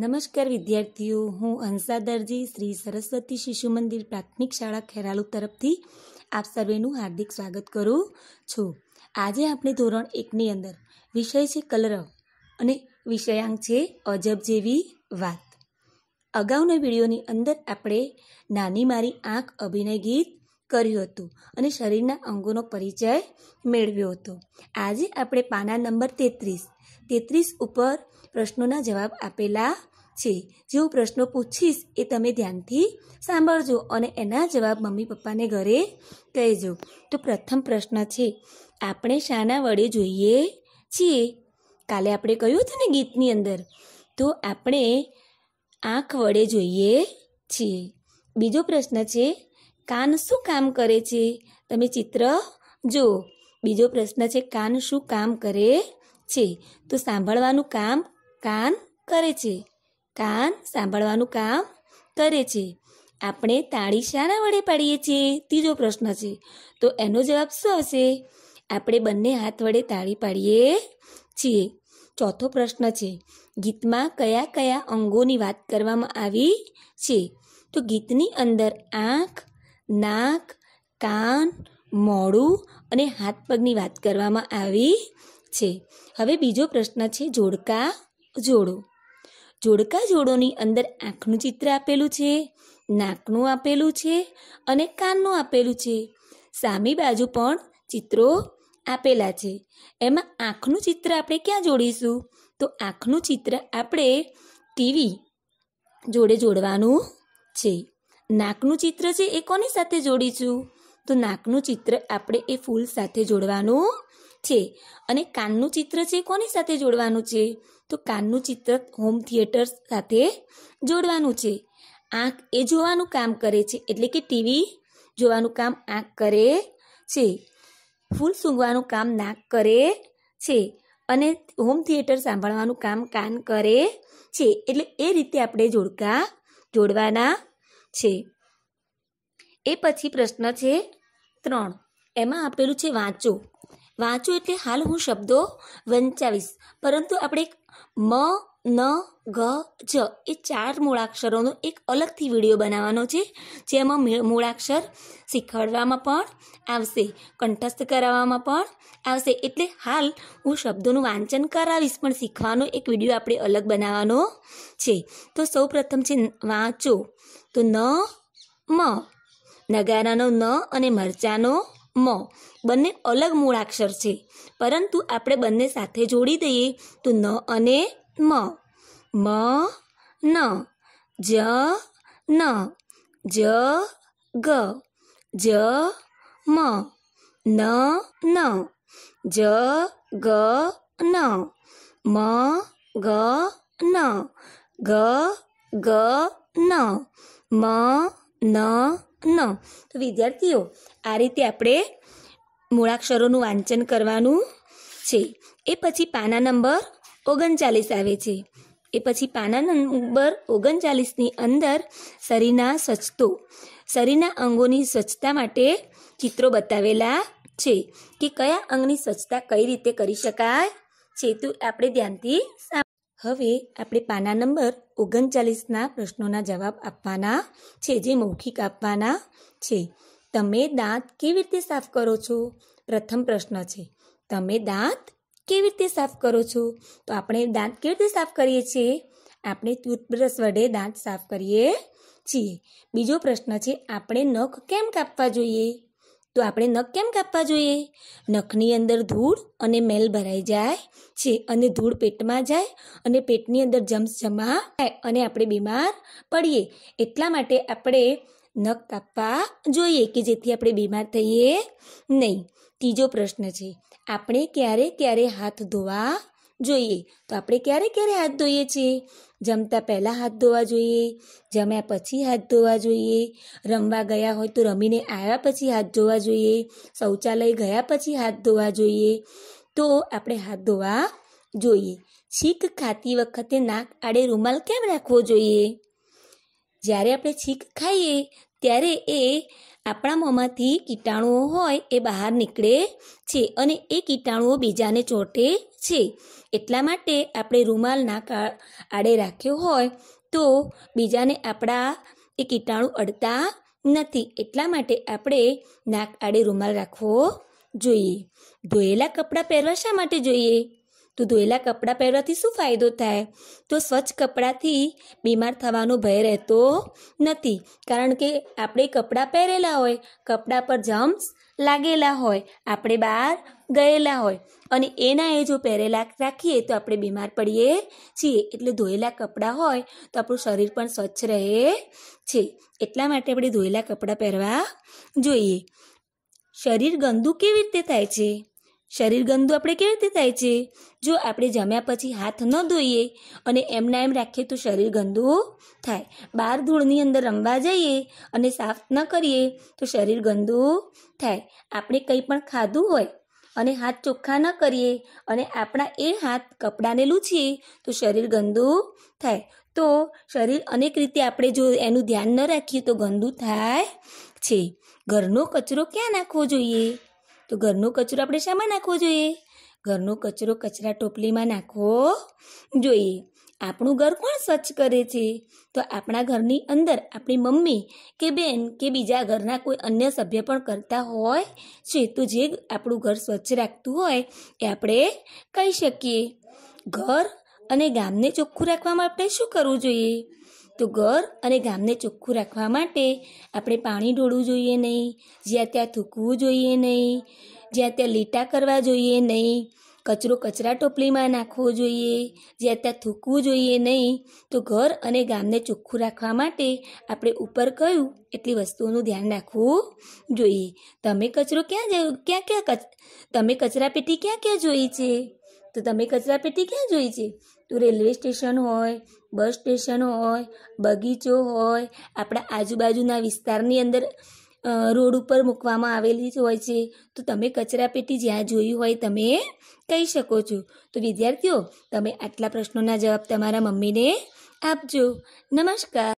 નમસ્કાર વિદ્યાર્થીઓ હું હંસા દરજી શ્રી સરસ્વતી શિશુ મંદિર પ્રાથમિક શાળા ખેરાલુ તરફથી આપ સર્વેનું હાર્દિક સ્વાગત કરું છું આજે આપણે ધોરણ એકની અંદર વિષય છે કલર અને વિષયાંક છે અજબ જેવી વાત અગાઉના વિડીયોની અંદર આપણે નાની મારી આંખ અભિનય ગીત કર્યું હતું અને શરીરના અંગોનો પરિચય મેળવ્યો હતો આજે આપણે પાના નંબર તેત્રીસ તેત્રીસ ઉપર પ્રશ્નોના જવાબ આપેલા છે જે હું પ્રશ્નો પૂછીશ એ તમે ધ્યાનથી સાંભળજો અને એના જવાબ મમ્મી પપ્પાને ઘરે કહેજો તો પ્રથમ પ્રશ્ન છે આપણે શાના વડે જોઈએ છીએ કાલે આપણે કહ્યું હતું ને ગીતની અંદર તો આપણે આંખ વડે જોઈએ છીએ બીજો પ્રશ્ન છે કાન શું કામ કરે છે તમે ચિત્ર જુઓ બીજો પ્રશ્ન છે કાન શું કામ કરે છે તો સાંભળવાનું કામ કાન કરે છે કાન સાંભળવાનું કામ કરે છે આપણે તાળી શાના વડે પાડીએ છીએ ત્રીજો પ્રશ્ન છે તો એનો જવાબ શું હશે આપણે બંને હાથ વડે તાળી પાડીએ છીએ ચોથો પ્રશ્ન છે ગીતમાં કયા કયા અંગોની વાત કરવામાં આવી છે તો ગીતની અંદર આંખ નાક કાન મોડું અને હાથ પગની વાત કરવામાં આવી છે હવે બીજો પ્રશ્ન છે જોડકા જોડો જોડકા જોડોની અંદર આંખનું ચિત્ર આપેલું છે નાકનું આપેલું છે અને કાનનું આપેલું છે સામી બાજુ પણ ચિત્રો આપેલા છે એમાં આંખનું ચિત્ર આપણે ક્યાં જોડીશું તો આંખનું ચિત્ર આપણે ટીવી જોડે જોડવાનું છે નાકનું ચિત્ર છે એ કોની સાથે જોડીશું તો નાકનું ચિત્ર આપણે એ ફૂલ સાથે જોડવાનું છે અને કાનનું ચિત્ર છે કોની સાથે જોડવાનું છે તો કાનનું ચિત્ર હોમ થિયેટર સાથે જોડવાનું છે આંખ એ જોવાનું કામ કરે છે એટલે કે ટીવી જોવાનું કામ આંખ કરે છે ફૂલ સૂંઘવાનું કામ નાક કરે છે અને હોમ થિયેટર સાંભળવાનું કામ કાન કરે છે એટલે એ રીતે આપણે જોડકા જોડવાના છે એ પછી પ્રશ્ન છે ત્રણ એમાં આપેલું છે વાંચો વાંચું એટલે હાલ હું શબ્દો વંચાવીશ પરંતુ આપણે મ ન ગ જ એ ચાર મૂળાક્ષરોનો એક અલગથી વિડીયો બનાવવાનો છે જેમાં મૂળાક્ષર શીખવાડવામાં પણ આવશે કંઠસ્થ કરાવવામાં પણ આવશે એટલે હાલ હું શબ્દોનું વાંચન કરાવીશ પણ શીખવાનો એક વિડીયો આપણે અલગ બનાવવાનો છે તો સૌ પ્રથમ છે વાંચો તો ન મ નગારાનો ન અને મરચાનો મ બંને અલગ મૂળાક્ષર છે પરંતુ આપણે બંને સાથે જોડી દઈએ તો ન અને મ મ ન જ ન જ ગ જ મ ન ન જ ગ ન મ ગ ન ગ ગ ન મ ન ન તો વિદ્યાર્થીઓ આ રીતે આપણે મૂળાક્ષરોનું વાંચન કરવાનું છે એ પછી પાના નંબર ઓગણચાલીસ આવે છે એ પછી પાના નંબર ઓગણચાલીસની અંદર શરીરના સ્વચ્છતો શરીરના અંગોની સ્વચ્છતા માટે ચિત્રો બતાવેલા છે કે કયા અંગની સ્વચ્છતા કઈ રીતે કરી શકાય છે તો આપણે ધ્યાનથી હવે આપણે પાના નંબર ઓગણચાલીસના પ્રશ્નોના જવાબ આપવાના છે જે મૌખિક આપવાના છે તમે દાંત કેવી રીતે સાફ કરો છો પ્રથમ પ્રશ્ન છે તમે દાંત કેવી રીતે સાફ કરો છો તો આપણે દાંત કેવી રીતે સાફ કરીએ છીએ આપણે ટૂથબ્રશ વડે દાંત સાફ કરીએ છીએ બીજો પ્રશ્ન છે આપણે નખ કેમ કાપવા જોઈએ તો આપણે નખ કેમ કાપવા જોઈએ નખની અંદર ધૂળ અને મેલ ભરાઈ જાય છે અને ધૂળ પેટમાં જાય અને પેટની અંદર જમ્સ જમા થાય અને આપણે બીમાર પડીએ એટલા માટે આપણે નખ કાપવા જોઈએ કે જેથી આપણે બીમાર થઈએ નહીં ત્રીજો પ્રશ્ન છે આપણે ક્યારે ક્યારે હાથ ધોવા જોઈએ તો આપણે ક્યારે ક્યારે હાથ ધોઈએ છીએ જમતા પહેલાં હાથ ધોવા જોઈએ જમ્યા પછી હાથ ધોવા જોઈએ રમવા ગયા હોય તો રમીને આવ્યા પછી હાથ ધોવા જોઈએ શૌચાલય ગયા પછી હાથ ધોવા જોઈએ તો આપણે હાથ ધોવા જોઈએ છીંક ખાતી વખતે નાક આડે રૂમાલ કેમ રાખવો જોઈએ જ્યારે આપણે છીંક ખાઈએ ત્યારે એ આપણા મોંમાંથી કીટાણુઓ હોય એ બહાર નીકળે છે અને એ કીટાણુઓ બીજાને ચોંટે છે એટલા માટે આપણે રૂમાલ નાક આડે રાખ્યો હોય તો બીજાને આપણા એ કીટાણુ અડતા નથી એટલા માટે આપણે નાક આડે રૂમાલ રાખવો જોઈએ ધોયેલા કપડાં પહેરવા શા માટે જોઈએ તો ધોયેલા કપડાં પહેરવાથી શું ફાયદો થાય તો સ્વચ્છ કપડાંથી બીમાર થવાનો ભય રહેતો નથી કારણ કે આપણે કપડાં પહેરેલા હોય કપડાં પર જમ્સ લાગેલા હોય આપણે બહાર ગયેલા હોય અને એના એ જો પહેરેલા રાખીએ તો આપણે બીમાર પડીએ છીએ એટલે ધોયેલા કપડાં હોય તો આપણું શરીર પણ સ્વચ્છ રહે છે એટલા માટે આપણે ધોયેલા કપડાં પહેરવા જોઈએ શરીર ગંદુ કેવી રીતે થાય છે શરીર ગંદુ આપણે કેવી રીતે થાય છે જો આપણે જમ્યા પછી હાથ ન ધોઈએ અને એમના એમ રાખીએ તો શરીર ગંદુ થાય બાર ધૂળની અંદર રમવા જઈએ અને સાફ ન કરીએ તો શરીર ગંદુ થાય આપણે કંઈ પણ ખાધું હોય અને હાથ ચોખ્ખા ન કરીએ અને આપણા એ હાથ કપડાને લૂછીએ તો શરીર ગંદુ થાય તો શરીર અનેક રીતે આપણે જો એનું ધ્યાન ન રાખીએ તો ગંદુ થાય છે ઘરનો કચરો ક્યાં નાખવો જોઈએ તો ઘરનો કચરો આપણે શામાં નાખવો જોઈએ ઘરનો કચરો કચરા ટોપલીમાં નાખવો જોઈએ આપણું ઘર કોણ સ્વચ્છ કરે છે તો આપણા ઘરની અંદર આપણી મમ્મી કે બેન કે બીજા ઘરના કોઈ અન્ય સભ્ય પણ કરતા હોય છે તો જે આપણું ઘર સ્વચ્છ રાખતું હોય એ આપણે કહી શકીએ ઘર અને ગામને ચોખ્ખું રાખવામાં આપણે શું કરવું જોઈએ તો ઘર અને ગામને ચોખ્ખું રાખવા માટે આપણે પાણી ઢોળવું જોઈએ નહીં જ્યાં ત્યાં થૂકવું જોઈએ નહીં જ્યાં ત્યાં લીટા કરવા જોઈએ નહીં કચરો કચરા ટોપલીમાં નાખવો જોઈએ જ્યાં ત્યાં થૂકવું જોઈએ નહીં તો ઘર અને ગામને ચોખ્ખું રાખવા માટે આપણે ઉપર કયું એટલી વસ્તુઓનું ધ્યાન રાખવું જોઈએ તમે કચરો ક્યાં ક્યાં ક્યાં તમે કચરાપેટી ક્યાં ક્યાં જોઈ છે તો તમે કચરાપેટી ક્યાં જોઈ છે તો રેલવે સ્ટેશન હોય બસ સ્ટેશન હોય બગીચો હોય આપણા આજુબાજુના વિસ્તારની અંદર રોડ ઉપર મૂકવામાં આવેલી જ હોય છે તો તમે કચરાપેટી જ્યાં જોઈ હોય તમે કહી શકો છો તો વિદ્યાર્થીઓ તમે આટલા પ્રશ્નોના જવાબ તમારા મમ્મીને આપજો નમસ્કાર